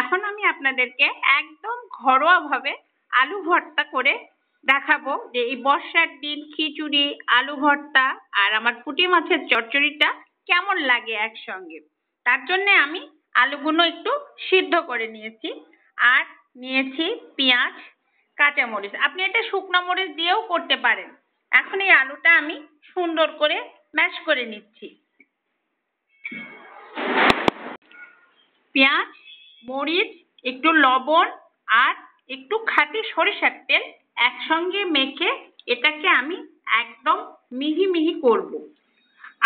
এখন আমি আপনাদেরকে একদম ঘরোয়া ভাবে আলু ভর্তা করে দেখাবো যে এই বর্ষার দিন খিচুড়ি আলু ভর্তা আর আমার পুঁটি মাছের চচ্চড়িটা কেমন লাগে একসঙ্গে তার জন্য আমি আলুগুলো একটু সিদ্ধ করে নিয়েছি আর নিয়েছি পেঁয়াজ কাঁচামরিচ আপনি এটা শুকনো মরিচ দিয়েও করতে পারেন এখন এই আলুটা আমি সুন্দর করে ম্যাশ করে নিচ্ছি পেঁয়াজ মরিচ একটু লবণ আর একটু খাঁটি সরিষার তেল একসঙ্গে মেখে এটাকে আমি একদম মিহি মিহি করব।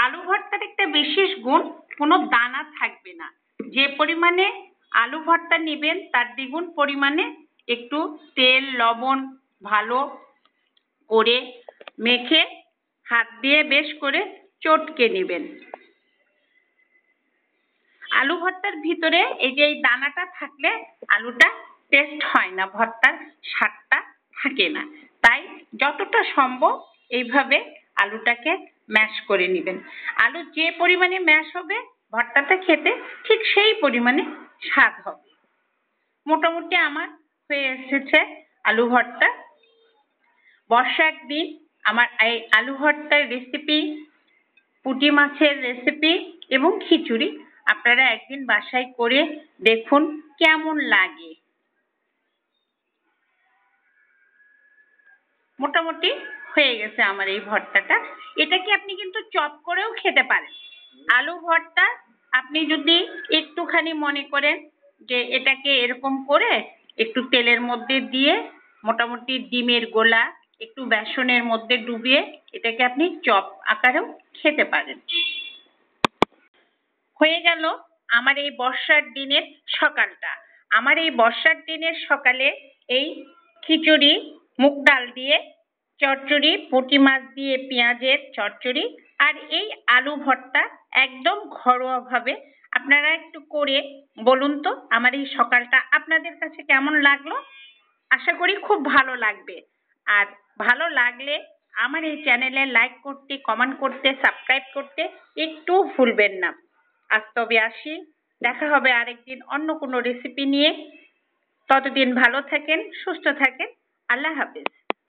আলু ভর্তার একটা বিশেষ গুণ কোনো দানা থাকবে না যে পরিমাণে আলু ভর্তা নেবেন তার দ্বিগুণ পরিমাণে একটু তেল লবণ ভালো করে মেখে হাত দিয়ে বেশ করে চটকে নেবেন আলু ভর্তার ভিতরে এই যে এই দানাটা থাকলে আলুটা টেস্ট হয় না ভর্তার স্বাদটা থাকে না তাই যতটা সম্ভব এইভাবে আলুটাকে ম্যাশ করে নেবেন আলু যে পরিমাণে ম্যাশ হবে ভর্তাটা খেতে ঠিক সেই পরিমাণে স্বাদ হবে মোটামুটি আমার হয়ে এসেছে আলু ভর্তা বর্ষার একদিন আমার এই আলু ভর্তার রেসিপি পুঁটি মাছের রেসিপি এবং খিচুড়ি আপনারা একদিন বাসায় করে দেখুন কেমন লাগে মোটামুটি হয়ে গেছে আমার এই ভর্তাটা এটাকে আপনি কিন্তু চপ করেও খেতে পারেন আলু ভর্তা আপনি যদি একটুখানি মনে করেন যে এটাকে এরকম করে একটু তেলের মধ্যে দিয়ে মোটামুটি ডিমের গোলা একটু বেসনের মধ্যে ডুবিয়ে এটাকে আপনি চপ আকারেও খেতে পারেন হয়ে গেল আমার এই বর্ষার দিনের সকালটা আমার এই বর্ষার দিনের সকালে এই খিচুড়ি মুগ ডাল দিয়ে চচ্চড়ি পুঁটি মাছ দিয়ে পেঁয়াজের চচ্চড়ি আর এই আলু ভর্তা একদম ঘরোয়া ভাবে আপনারা একটু করে বলুন তো আমার এই সকালটা আপনাদের কাছে কেমন লাগলো আশা করি খুব ভালো লাগবে আর ভালো লাগলে আমার এই চ্যানেলে লাইক করতে কমেন্ট করতে সাবস্ক্রাইব করতে একটু ভুলবেন না আজ তবে আসি দেখা হবে আরেকদিন অন্য কোনো রেসিপি নিয়ে ততদিন ভালো থাকেন সুস্থ থাকেন আল্লাহ হাফিজ